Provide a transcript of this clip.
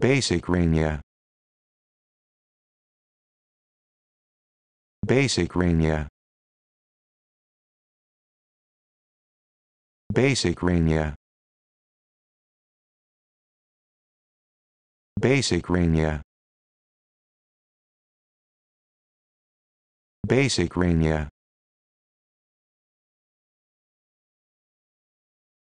Basic rainia. Basic rainia. Basic rainia. Basic rainia. Basic rainia.